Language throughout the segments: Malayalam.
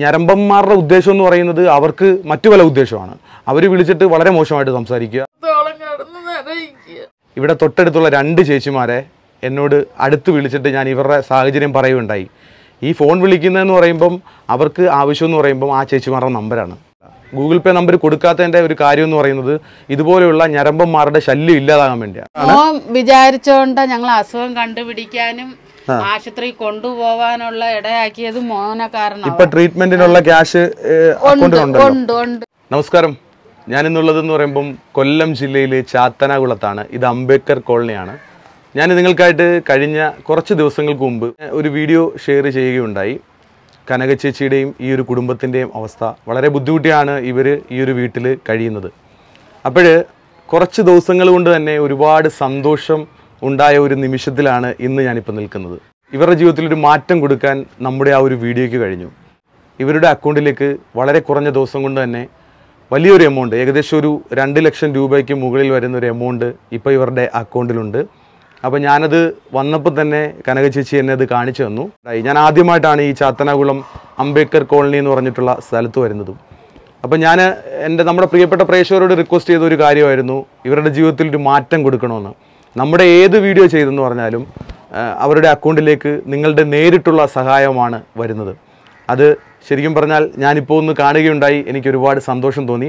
ഞരമ്പന്മാരുടെ ഉദ്ദേശം എന്ന് പറയുന്നത് അവർക്ക് മറ്റു പല ഉദ്ദേശമാണ് അവർ വിളിച്ചിട്ട് വളരെ മോശമായിട്ട് സംസാരിക്കുക ഇവിടെ തൊട്ടടുത്തുള്ള രണ്ട് ചേച്ചിമാരെ എന്നോട് അടുത്ത് വിളിച്ചിട്ട് ഞാൻ ഇവരുടെ സാഹചര്യം പറയുകയുണ്ടായി ഈ ഫോൺ വിളിക്കുന്നതെന്ന് പറയുമ്പം അവർക്ക് ആവശ്യമെന്ന് പറയുമ്പം ആ ചേച്ചിമാരുടെ നമ്പരാണ് ഗൂഗിൾ പേ നമ്പർ കൊടുക്കാത്തതിന്റെ ഒരു കാര്യം എന്ന് പറയുന്നത് ഇതുപോലെയുള്ള ഞരമ്പന്മാരുടെ ശല്യം ഇല്ലാതാകാൻ വേണ്ടിയാണ് വിചാരിച്ചോണ്ട് ഞങ്ങൾ അസുഖം കണ്ടുപിടിക്കാനും ആശുപത്രി കൊണ്ടുപോവാനുള്ള ഇടയാക്കിയത് മോന കാരണം ഇപ്പൊ ട്രീറ്റ്മെന്റിനുള്ള ക്യാഷ് നമസ്കാരം ഞാൻ എന്ന് പറയുമ്പം കൊല്ലം ജില്ലയിലെ ചാത്തനാകുളത്താണ് ഇത് അംബേദ്കർ കോളനിയാണ് ഞാൻ നിങ്ങൾക്കായിട്ട് കഴിഞ്ഞ കുറച്ച് ദിവസങ്ങൾക്ക് മുമ്പ് ഒരു വീഡിയോ ഷെയർ ചെയ്യുകയുണ്ടായി കനക ചേച്ചിയുടെയും ഈ ഒരു കുടുംബത്തിൻ്റെയും അവസ്ഥ വളരെ ബുദ്ധിമുട്ടിയാണ് ഇവർ ഈ ഒരു വീട്ടിൽ കഴിയുന്നത് അപ്പോൾ കുറച്ച് ദിവസങ്ങൾ കൊണ്ട് തന്നെ ഒരുപാട് സന്തോഷം ഉണ്ടായ ഒരു നിമിഷത്തിലാണ് ഇന്ന് ഞാനിപ്പോൾ നിൽക്കുന്നത് ഇവരുടെ ജീവിതത്തിൽ ഒരു മാറ്റം കൊടുക്കാൻ നമ്മുടെ ആ ഒരു വീഡിയോയ്ക്ക് കഴിഞ്ഞു ഇവരുടെ അക്കൗണ്ടിലേക്ക് വളരെ കുറഞ്ഞ ദിവസം കൊണ്ട് തന്നെ വലിയൊരു എമൗണ്ട് ഏകദേശം ഒരു രണ്ട് ലക്ഷം രൂപയ്ക്ക് മുകളിൽ വരുന്ന ഒരു എമൗണ്ട് ഇപ്പോൾ ഇവരുടെ അക്കൗണ്ടിലുണ്ട് അപ്പോൾ ഞാനത് വന്നപ്പോൾ തന്നെ കനക ചേച്ചി എന്നെ അത് കാണിച്ചു തന്നു ഞാൻ ആദ്യമായിട്ടാണ് ഈ ചാത്തനാകുളം അംബേദ്കർ കോളനി എന്ന് പറഞ്ഞിട്ടുള്ള സ്ഥലത്ത് വരുന്നതും അപ്പം ഞാൻ എൻ്റെ നമ്മുടെ പ്രിയപ്പെട്ട പ്രേക്ഷകരോട് റിക്വസ്റ്റ് ചെയ്ത ഒരു കാര്യമായിരുന്നു ഇവരുടെ ജീവിതത്തിൽ ഒരു മാറ്റം കൊടുക്കണമെന്ന് നമ്മുടെ ഏത് വീഡിയോ ചെയ്തെന്ന് പറഞ്ഞാലും അവരുടെ അക്കൗണ്ടിലേക്ക് നിങ്ങളുടെ നേരിട്ടുള്ള സഹായമാണ് വരുന്നത് അത് ശരിക്കും പറഞ്ഞാൽ ഞാനിപ്പോൾ ഒന്ന് കാണുകയുണ്ടായി എനിക്ക് ഒരുപാട് സന്തോഷം തോന്നി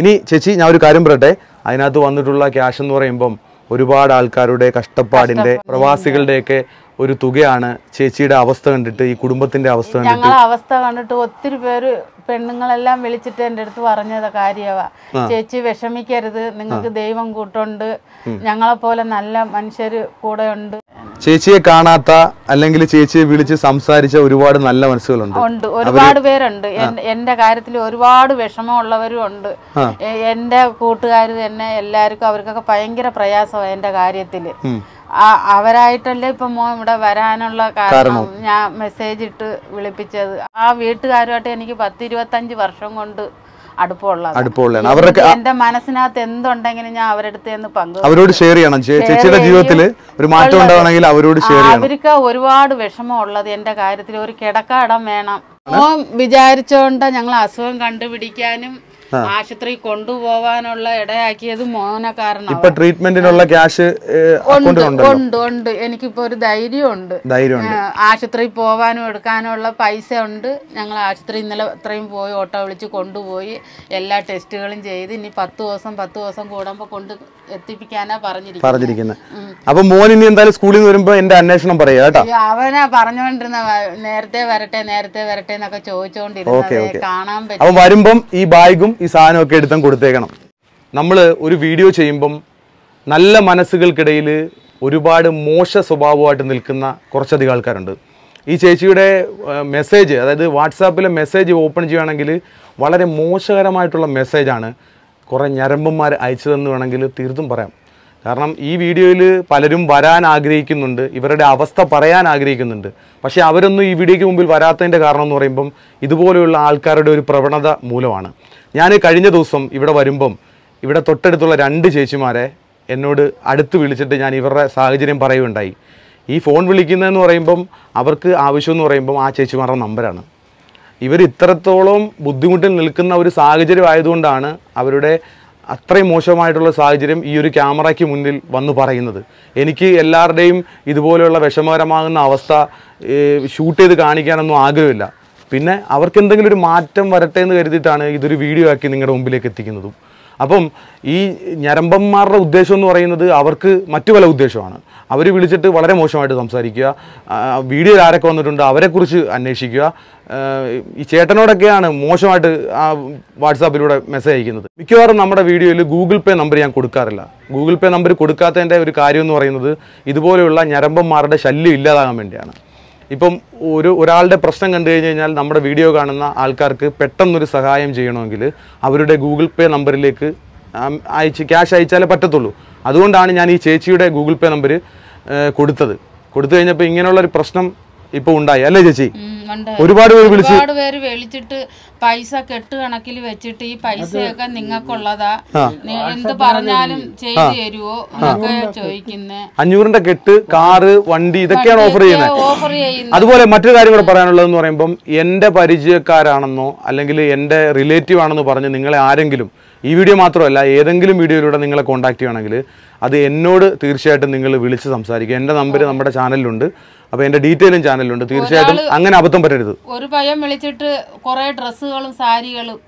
ഇനി ചേച്ചി ഞാൻ ഒരു കാര്യം പറയട്ടെ അതിനകത്ത് വന്നിട്ടുള്ള ക്യാഷ് എന്ന് പറയുമ്പം ഒരുപാട് ആൾക്കാരുടെ കഷ്ടപ്പാടിന്റെ പ്രവാസികളുടെയൊക്കെ ഒരു തുകയാണ് ചേച്ചിയുടെ അവസ്ഥ കണ്ടിട്ട് ഈ കുടുംബത്തിന്റെ അവസ്ഥ കണ്ടിട്ട് ഞങ്ങളെ അവസ്ഥ കണ്ടിട്ട് ഒത്തിരി പേര് പെണ്ണുങ്ങളെല്ലാം വിളിച്ചിട്ട് എന്റെ അടുത്ത് പറഞ്ഞത് കാര്യവാ ചേച്ചി വിഷമിക്കരുത് നിങ്ങൾക്ക് ദൈവം കൂട്ടുണ്ട് ഞങ്ങളെ പോലെ നല്ല മനുഷ്യര് കൂടെ ഉണ്ട് ചേച്ചിയെ കാണാത്ത അല്ലെങ്കിൽ ചേച്ചിയെ വിളിച്ച് സംസാരിച്ച ഒരുപാട് നല്ല മനസ്സുകളുണ്ട് ഉണ്ട് ഒരുപാട് പേരുണ്ട് എന്റെ കാര്യത്തിൽ ഒരുപാട് വിഷമമുള്ളവരും ഉണ്ട് എന്റെ കൂട്ടുകാർ തന്നെ എല്ലാവർക്കും അവർക്കൊക്കെ ഭയങ്കര പ്രയാസമാണ് എന്റെ കാര്യത്തില് അവരായിട്ടല്ലേ ഇപ്പൊ മോ ഇവിടെ വരാനുള്ള കാരണം ഞാൻ മെസ്സേജ് ഇട്ട് വിളിപ്പിച്ചത് ആ വീട്ടുകാരുമായിട്ട് എനിക്ക് പത്തിരുപത്തഞ്ച് വർഷം കൊണ്ട് അടുപ്പമുള്ള അടുപ്പമുള്ളതാണ് അവർക്ക് എന്റെ മനസ്സിനകത്ത് എന്തുണ്ടെങ്കിലും ഞാൻ അവരുടെ അടുത്ത് നിന്ന് അവരോട് ഷെയർ ചെയ്യണം ചേച്ചിയുടെ ജീവിതത്തിൽ ഒരു മാറ്റം ഉണ്ടാവണമെങ്കിൽ അവരോട് ഷെയർ ചെയ്യണം അവർക്ക് ഒരുപാട് വിഷമമുള്ളത് എന്റെ കാര്യത്തിൽ ഒരു കിടക്കാടം വേണം വിചാരിച്ചോണ്ട ഞങ്ങൾ അസുഖം കണ്ടുപിടിക്കാനും ആശുപത്രി കൊണ്ടുപോവാനുള്ള ഇടയാക്കിയത് മോനെ കാരണം ഇപ്പൊ ട്രീറ്റ്മെന്റിനുള്ള ക്യാഷ് ഉണ്ട് ഉണ്ട് എനിക്കിപ്പോ ഒരു ധൈര്യമുണ്ട് ആശുപത്രി പോവാനും എടുക്കാനുള്ള പൈസ ഉണ്ട് ഞങ്ങൾ ആശുപത്രി ഇന്നലെ അത്രയും പോയി ഓട്ടോ വിളിച്ച് കൊണ്ടുപോയി എല്ലാ ടെസ്റ്റുകളും ചെയ്ത് ഇനി പത്ത് ദിവസം പത്ത് ദിവസം കൂടുമ്പോൾ കൊണ്ട് എത്തിപ്പിക്കാനാ പറഞ്ഞിരിക്കുന്നത് അപ്പൊ മോൻ ഇനി എന്തായാലും സ്കൂളിൽ നിന്ന് വരുമ്പോ എന്റെ അന്വേഷണം പറയാ കേട്ടോ അവനാ പറഞ്ഞോണ്ടിരുന്ന നേരത്തെ വരട്ടെ നേരത്തെ വരട്ടെ എന്നൊക്കെ ചോദിച്ചോണ്ടിരിക്കും കാണാൻ പറ്റും അപ്പൊ വരുമ്പം ഈ ബാഗും ഈ സാധനവും ഒക്കെ എടുത്തും കൊടുത്തേക്കണം നമ്മള് ഒരു വീഡിയോ ചെയ്യുമ്പം നല്ല മനസ്സുകൾക്കിടയിൽ ഒരുപാട് മോശ സ്വഭാവമായിട്ട് നിൽക്കുന്ന കുറച്ചധികം ആൾക്കാരുണ്ട് ഈ ചേച്ചിയുടെ മെസ്സേജ് അതായത് വാട്സാപ്പിലെ മെസ്സേജ് ഓപ്പൺ ചെയ്യുകയാണെങ്കിൽ വളരെ മോശകരമായിട്ടുള്ള മെസ്സേജാണ് കുറേ ഞരമ്പന്മാർ അയച്ചതെന്ന് വേണമെങ്കിൽ തീർത്തും പറയാം കാരണം ഈ വീഡിയോയിൽ പലരും വരാൻ ആഗ്രഹിക്കുന്നുണ്ട് ഇവരുടെ അവസ്ഥ പറയാൻ ആഗ്രഹിക്കുന്നുണ്ട് പക്ഷേ അവരൊന്നും ഈ വീഡിയോയ്ക്ക് മുമ്പിൽ വരാത്തതിൻ്റെ കാരണം എന്ന് പറയുമ്പം ഇതുപോലെയുള്ള ആൾക്കാരുടെ ഒരു പ്രവണത മൂലമാണ് ഞാൻ കഴിഞ്ഞ ദിവസം ഇവിടെ വരുമ്പം ഇവിടെ തൊട്ടടുത്തുള്ള രണ്ട് ചേച്ചിമാരെ എന്നോട് അടുത്ത് വിളിച്ചിട്ട് ഞാൻ ഇവരുടെ സാഹചര്യം പറയുകയുണ്ടായി ഈ ഫോൺ വിളിക്കുന്നതെന്ന് പറയുമ്പം അവർക്ക് ആവശ്യമെന്ന് പറയുമ്പം ആ ചേച്ചിമാരുടെ നമ്പരാണ് ഇവർ ഇത്രത്തോളം ബുദ്ധിമുട്ടിൽ നിൽക്കുന്ന ഒരു സാഹചര്യം ആയതുകൊണ്ടാണ് അവരുടെ അത്രയും മോശമായിട്ടുള്ള സാഹചര്യം ഈ ഒരു ക്യാമറയ്ക്ക് മുന്നിൽ വന്നു പറയുന്നത് എനിക്ക് എല്ലാവരുടെയും ഇതുപോലെയുള്ള വിഷമകരമാകുന്ന അവസ്ഥ ഷൂട്ട് ചെയ്ത് കാണിക്കാനൊന്നും ആഗ്രഹമില്ല പിന്നെ അവർക്ക് എന്തെങ്കിലും ഒരു മാറ്റം വരട്ടെ എന്ന് കരുതിയിട്ടാണ് ഇതൊരു വീഡിയോ ആക്കി നിങ്ങളുടെ മുമ്പിലേക്ക് എത്തിക്കുന്നതും അപ്പം ഈ ഞരമ്പന്മാരുടെ ഉദ്ദേശം എന്ന് പറയുന്നത് അവർക്ക് മറ്റു പല ഉദ്ദേശമാണ് അവർ വിളിച്ചിട്ട് വളരെ മോശമായിട്ട് സംസാരിക്കുക വീഡിയോയിൽ ആരൊക്കെ വന്നിട്ടുണ്ട് അവരെക്കുറിച്ച് അന്വേഷിക്കുക ഈ ചേട്ടനോടൊക്കെയാണ് മോശമായിട്ട് ആ വാട്സാപ്പിലൂടെ മെസ്സേജ് അയക്കുന്നത് മിക്കവാറും നമ്മുടെ വീഡിയോയിൽ ഗൂഗിൾ പേ നമ്പർ ഞാൻ കൊടുക്കാറില്ല ഗൂഗിൾ പേ നമ്പർ കൊടുക്കാത്തതിൻ്റെ ഒരു കാര്യം എന്ന് പറയുന്നത് ഇതുപോലെയുള്ള ഞരമ്പന്മാരുടെ ശല്യം ഇല്ലാതാകാൻ വേണ്ടിയാണ് ഇപ്പം ഒരു ഒരാളുടെ പ്രശ്നം കണ്ടു കഴിഞ്ഞ് കഴിഞ്ഞാൽ നമ്മുടെ വീഡിയോ കാണുന്ന ആൾക്കാർക്ക് പെട്ടെന്നൊരു സഹായം ചെയ്യണമെങ്കിൽ അവരുടെ ഗൂഗിൾ പേ നമ്പറിലേക്ക് അയച്ച് ക്യാഷ് അയച്ചാലേ പറ്റത്തുള്ളൂ അതുകൊണ്ടാണ് ഞാൻ ഈ ചേച്ചിയുടെ ഗൂഗിൾ പേ നമ്പർ കൊടുത്തത് കൊടുത്തു കഴിഞ്ഞപ്പോൾ ഇങ്ങനെയുള്ളൊരു പ്രശ്നം ഇപ്പൊ ഉണ്ടായി അല്ലേ ചേച്ചി ഒരുപാട് പേര് വിളിച്ചു ഒരുപാട് പേര് വിളിച്ചിട്ട് പൈസ കെട്ട് കണക്കിൽ വെച്ചിട്ട് ഈ പൈസയൊക്കെ നിങ്ങൾക്കുള്ളതാ എന്ത് പറഞ്ഞാലും ചെയ്തു തരുവോ ചോദിക്കുന്നത് അഞ്ഞൂറിന്റെ കെട്ട് കാറ് വണ്ടി ഇതൊക്കെയാണ് ഓഫർ ചെയ്യുന്നത് അതുപോലെ മറ്റൊരു കാര്യം കൂടെ എന്ന് പറയുമ്പോൾ എന്റെ പരിചയക്കാരാണെന്നോ അല്ലെങ്കിൽ എന്റെ റിലേറ്റീവ് ആണെന്നോ പറഞ്ഞ് നിങ്ങളെ ആരെങ്കിലും ഈ വീഡിയോ മാത്രമല്ല ഏതെങ്കിലും വീഡിയോയിലൂടെ നിങ്ങളെ കോൺടാക്ട് ചെയ്യണമെങ്കിൽ അത് എന്നോട് തീർച്ചയായിട്ടും നിങ്ങൾ വിളിച്ച് സംസാരിക്കുക എൻ്റെ നമ്പർ നമ്മുടെ ചാനലിലുണ്ട് അപ്പോൾ എൻ്റെ ഡീറ്റെയിലും ചാനലിലുണ്ട് തീർച്ചയായിട്ടും അങ്ങനെ അബദ്ധം പറ്റരുത് ഒരു പയം വിളിച്ചിട്ട് കുറെ ഡ്രസ്സുകളും സാരികളും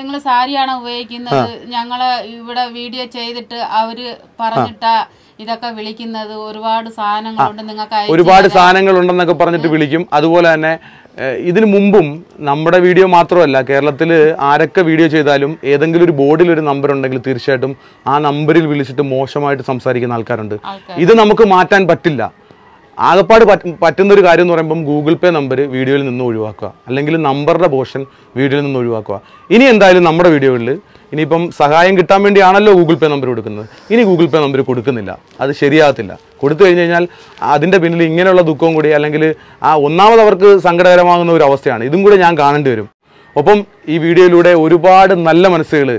നിങ്ങൾ സാരിയാണ് ഉപയോഗിക്കുന്നത് ഞങ്ങളെ ഇവിടെ വീഡിയോ ചെയ്തിട്ട് അവര് പറഞ്ഞിട്ട ഇതൊക്കെ വിളിക്കുന്നത് ഒരുപാട് സാധനങ്ങളുണ്ട് നിങ്ങൾക്ക് ഒരുപാട് സാധനങ്ങൾ ഉണ്ടെന്നൊക്കെ പറഞ്ഞിട്ട് വിളിക്കും അതുപോലെ തന്നെ ഇതിന് മുമ്പും നമ്മുടെ വീഡിയോ മാത്രമല്ല കേരളത്തിൽ ആരൊക്കെ വീഡിയോ ചെയ്താലും ഏതെങ്കിലും ഒരു ബോർഡിൽ ഒരു നമ്പർ ഉണ്ടെങ്കിൽ തീർച്ചയായിട്ടും ആ നമ്പറിൽ വിളിച്ചിട്ട് മോശമായിട്ട് സംസാരിക്കുന്ന ആൾക്കാരുണ്ട് ഇത് നമുക്ക് മാറ്റാൻ പറ്റില്ല ആകപ്പാട് പറ്റുന്ന ഒരു കാര്യം എന്ന് പറയുമ്പം ഗൂഗിൾ പേ നമ്പർ വീഡിയോയിൽ നിന്ന് ഒഴിവാക്കുക അല്ലെങ്കിൽ നമ്പറുടെ പോർഷൻ വീഡിയോയിൽ നിന്ന് ഒഴിവാക്കുക ഇനി എന്തായാലും നമ്മുടെ വീഡിയോയിൽ ഇനിയിപ്പം സഹായം കിട്ടാൻ വേണ്ടിയാണല്ലോ ഗൂഗിൾ പേ നമ്പർ കൊടുക്കുന്നത് ഇനി ഗൂഗിൾ പേ നമ്പർ കൊടുക്കുന്നില്ല അത് ശരിയാകത്തില്ല കൊടുത്തു കഴിഞ്ഞ് കഴിഞ്ഞാൽ അതിൻ്റെ പിന്നിൽ ഇങ്ങനെയുള്ള ദുഃഖവും കൂടി അല്ലെങ്കിൽ ആ ഒന്നാമത് അവർക്ക് സങ്കടകരമാകുന്ന ഒരു അവസ്ഥയാണ് ഇതും കൂടെ ഞാൻ കാണേണ്ടി വരും ഒപ്പം ഈ വീഡിയോയിലൂടെ ഒരുപാട് നല്ല മനസ്സുകൾ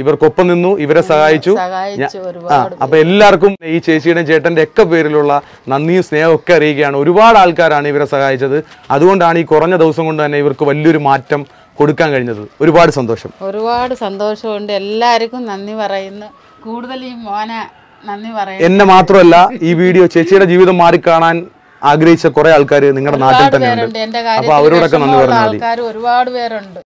ഇവർക്കൊപ്പം നിന്നു ഇവരെ സഹായിച്ചു ആ അപ്പൊ എല്ലാവർക്കും ഈ ചേച്ചിയുടെയും ചേട്ടന്റെ ഒക്കെ പേരിലുള്ള നന്ദിയും സ്നേഹവും ഒക്കെ അറിയിക്കുകയാണ് ഒരുപാട് ആൾക്കാരാണ് ഇവരെ സഹായിച്ചത് അതുകൊണ്ടാണ് ഈ കുറഞ്ഞ ദിവസം കൊണ്ട് തന്നെ ഇവർക്ക് വലിയൊരു മാറ്റം കൊടുക്കാൻ കഴിഞ്ഞത് ഒരുപാട് സന്തോഷം ഒരുപാട് സന്തോഷമുണ്ട് എല്ലാവർക്കും നന്ദി പറയുന്നു കൂടുതൽ ഈ മോനെ നന്ദി പറയുന്നു എന്നെ മാത്രമല്ല ഈ വീഡിയോ ചേച്ചിയുടെ ജീവിതം മാറിക്കാണാൻ ആഗ്രഹിച്ച കുറെ ആൾക്കാർ നിങ്ങളുടെ നാട്ടിൽ തന്നെയുണ്ട് അപ്പൊ അവരോടൊക്കെ നന്ദി പറഞ്ഞാൽ ഒരുപാട് പേരുണ്ട്